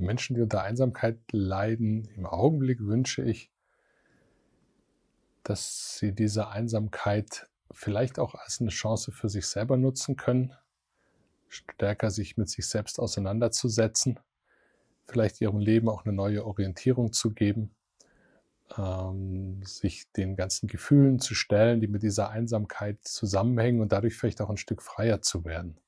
Menschen, die unter Einsamkeit leiden, im Augenblick wünsche ich, dass sie diese Einsamkeit vielleicht auch als eine Chance für sich selber nutzen können, stärker sich mit sich selbst auseinanderzusetzen, vielleicht ihrem Leben auch eine neue Orientierung zu geben, ähm, sich den ganzen Gefühlen zu stellen, die mit dieser Einsamkeit zusammenhängen und dadurch vielleicht auch ein Stück freier zu werden.